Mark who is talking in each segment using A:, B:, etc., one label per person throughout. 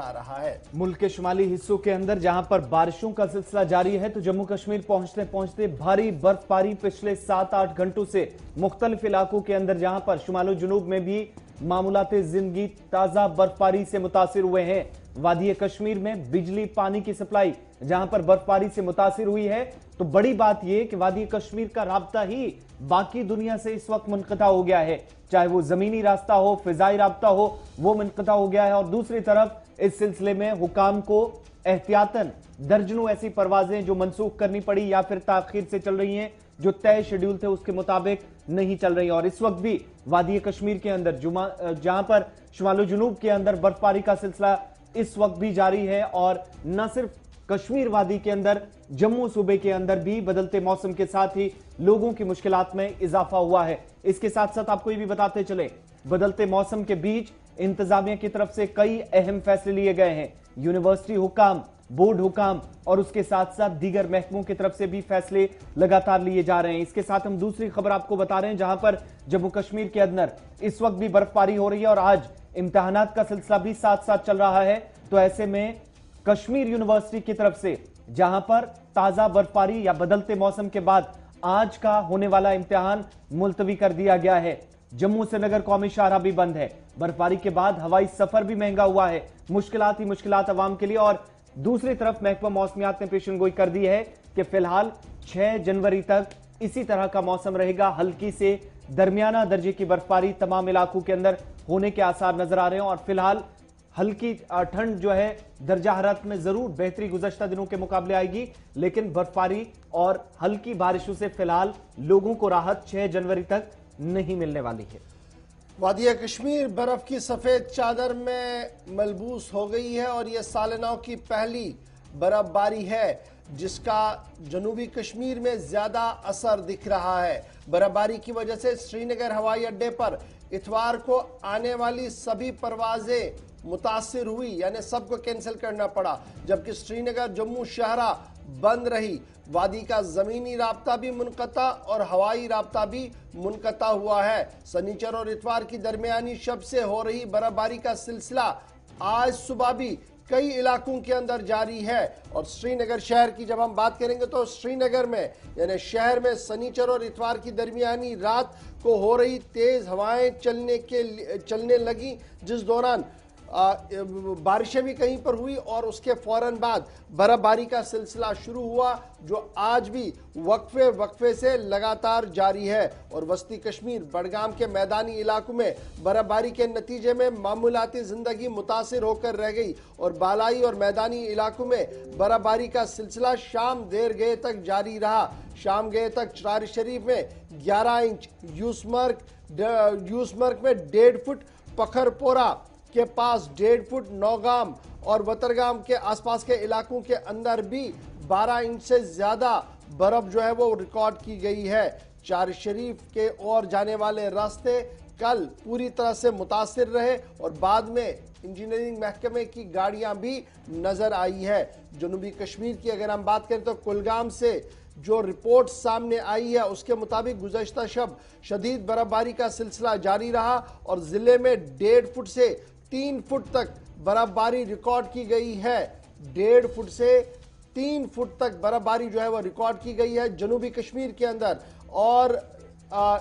A: आ रहा है मुल्क के शुमाली हिस्सों के अंदर जहां पर बारिशों का सिलसिला जारी है तो जम्मू कश्मीर पहुंचते पहुंचते भारी बर्फबारी पिछले सात आठ घंटों से मुख्तलिफ इलाकों के अंदर जहां पर शुमालो जुनूब में भी मामूलाते जिंदगी ताजा बर्फबारी से मुतासर हुए हैं वादी कश्मीर में बिजली पानी की सप्लाई जहां पर बर्फबारी से मुतासर हुई है तो बड़ी बात यह कि वादी कश्मीर का रबता ही बाकी दुनिया से इस वक्त मुनकता हो गया है चाहे वो जमीनी रास्ता हो फिजाई रबता हो वो मुनकता हो गया है और दूसरी तरफ इस सिलसिले में हुकाम को एहतियातन दर्जनों ऐसी परवाजें जो मनसूख करनी पड़ी या फिर ताखिर से चल रही हैं जो तय शेड्यूल थे उसके मुताबिक नहीं चल रही और इस वक्त भी वादी कश्मीर के अंदर जुमा जहां पर शुमालो जुनूब के अंदर बर्फबारी का सिलसिला इस वक्त भी जारी है और न सिर्फ कश्मीर वादी के अंदर जम्मू सूबे के अंदर भी बदलते मौसम के साथ ही लोगों की मुश्किल में इजाफा हुआ है इसके साथ साथ आपको ये भी बताते चले बदलते मौसम के बीच इंतजामिया की तरफ से कई अहम फैसले लिए गए हैं यूनिवर्सिटी हुकाम बोर्ड हुकाम और उसके साथ साथ दीगर महकमों की तरफ से भी फैसले लगातार लिए जा रहे हैं इसके साथ हम दूसरी खबर आपको बता रहे हैं जहां पर जम्मू कश्मीर के अंदर इस वक्त भी बर्फबारी हो रही है और आज इम्तहान का सिलसिला भी साथ साथ चल रहा है तो ऐसे में कश्मीर यूनिवर्सिटी की तरफ से जहां पर ताजा बर्फबारी या बदलते मौसम के बाद आज का होने वाला इम्तिहान मुलतवी कर दिया गया है जम्मू से नगर कौमी शाहरा भी बंद है बर्फबारी के बाद हवाई सफर भी महंगा हुआ है मुश्किल ही मुश्किल आवाम के लिए और दूसरी तरफ महकमा मौसमियात ने पेशन गोई कर दी है कि फिलहाल 6 जनवरी तक इसी तरह का मौसम रहेगा हल्की से दरमियाना दर्जे की बर्फबारी तमाम इलाकों के अंदर होने के आसार नजर आ रहे हैं और फिलहाल हल्की ठंड जो है दर्जा हरात में जरूर बेहतरी गुजश्ता दिनों के मुकाबले आएगी लेकिन बर्फबारी और हल्की बारिशों से फिलहाल लोगों को राहत 6 जनवरी तक नहीं मिलने वाली
B: है वादिया कश्मीर बर्फ की सफेद चादर में मलबूस हो गई है और यह सालनाओं की पहली बर्फबारी है जिसका जनूबी कश्मीर में ज़्यादा असर दिख रहा है बर्फबारी की वजह से श्रीनगर हवाई अड्डे पर इतवार को आने वाली सभी परवाजें मुतासर हुई यानी सबको कैंसिल करना पड़ा जबकि श्रीनगर जम्मू शहरा बंद रही वादी का जमीनी रबता भी मुनकता और हवाई रबता भी मुनकता हुआ है सनीचर और इतवार की दरमियानी शब से हो रही बर्फबारी का सिलसिला आज सुबह भी कई इलाकों के अंदर जारी है और श्रीनगर शहर की जब हम बात करेंगे तो श्रीनगर में यानी शहर में सनीचर और इतवार की दरमियानी रात को हो रही तेज हवाएं चलने के चलने लगी जिस दौरान बारिशें भी कहीं पर हुई और उसके फ़ौर बाद बर्फबारी का सिलसिला शुरू हुआ जो आज भी वक्फे वक्फे से लगातार जारी है और वस्ती कश्मीर बडगाम के मैदानी इलाकों में बर्फबारी के नतीजे में मामूलती ज़िंदगी मुतासर होकर रह गई और बालाई और मैदानी इलाकों में बर्फबारी का सिलसिला शाम देर गए तक जारी रहा शाम गए तक चरार शरीफ में 11 इंच यूसमर्क यूसमर्क में डेढ़ फुट पखरपोरा के पास डेढ़ फुट नौगाम और बतरगाम के आसपास के इलाकों के अंदर भी 12 इंच से ज़्यादा बर्फ जो है वो रिकॉर्ड की गई है चार शरीफ के और जाने वाले रास्ते कल पूरी तरह से मुतासर रहे और बाद में इंजीनियरिंग महकमे की गाड़ियां भी नज़र आई है जनूबी कश्मीर की अगर हम बात करें तो कुलगाम से जो रिपोर्ट सामने आई है उसके मुताबिक गुजशत शब शदीद बर्फबारी का सिलसिला जारी रहा और ज़िले में डेढ़ फुट से तीन फुट तक बर्फबारी रिकॉर्ड की गई है डेढ़ फुट से तीन फुट तक बर्फबारी जो है वो रिकॉर्ड की गई है जनूबी कश्मीर के अंदर और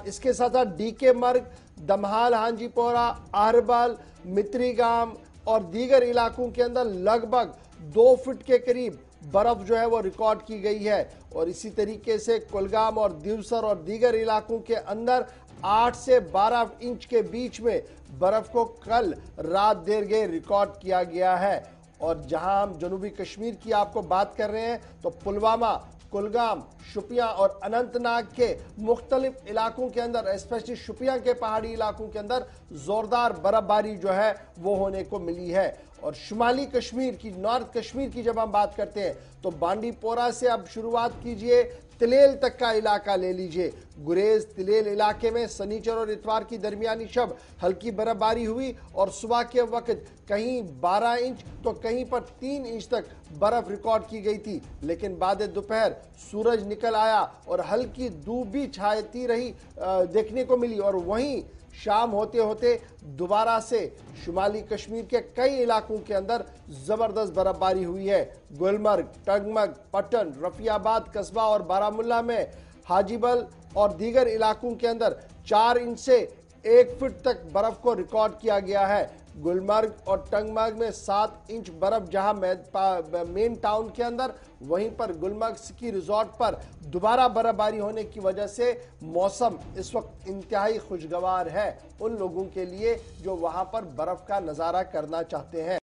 B: इसके साथ साथ डी के मर्ग दमहाल हांजीपोरा अहरबल मित्रीगाम और दीगर इलाकों के अंदर लगभग दो फुट के करीब बर्फ जो है वो रिकॉर्ड की गई है और इसी तरीके से कुलगाम और दिवसर और दीगर इलाकों के अंदर 8 से 12 इंच के बीच में बर्फ को कल रात देर गए रिकॉर्ड किया गया है और जहां हम जनूबी कश्मीर की आपको बात कर रहे हैं तो पुलवामा कुलगाम शुपिया और अनंतनाग के मुख्तलिफ इलाकों के अंदर स्पेशली शुपिया के पहाड़ी इलाकों के अंदर ज़ोरदार बर्फबारी जो है वो होने को मिली है और शुमाली कश्मीर की नॉर्थ कश्मीर की जब हम बात करते हैं तो बांडीपोरा से अब शुरुआत कीजिए तिलेल तक का इलाका ले लीजिए गुरेज तिलेल इलाके में सनीचर और इतवार की दरमियानी शब हल्की बर्फबारी हुई और सुबह के वक्त कहीं 12 इंच तो कहीं पर 3 इंच तक बर्फ रिकॉर्ड की गई थी लेकिन बाद दोपहर सूरज निकल आया और हल्की धूप भी छाती रही देखने को मिली और वहीं शाम होते होते दोबारा से शुमाली कश्मीर के कई इलाकों के अंदर ज़बरदस्त बर्फबारी हुई है गुलमर्ग टगमग पटन रफियाबाद कस्बा और बारामूला में हाजीबल और दीगर इलाकों के अंदर चार इंच से एक फिट तक बर्फ को रिकॉर्ड किया गया है गुलमर्ग और टंगमर्ग में सात इंच बर्फ जहां मेन टाउन के अंदर वहीं पर गुलमर्ग की रिजॉर्ट पर दोबारा बर्फबारी होने की वजह से मौसम इस वक्त इंतहाई खुशगवार है उन लोगों के लिए जो वहां पर बर्फ का नज़ारा करना चाहते हैं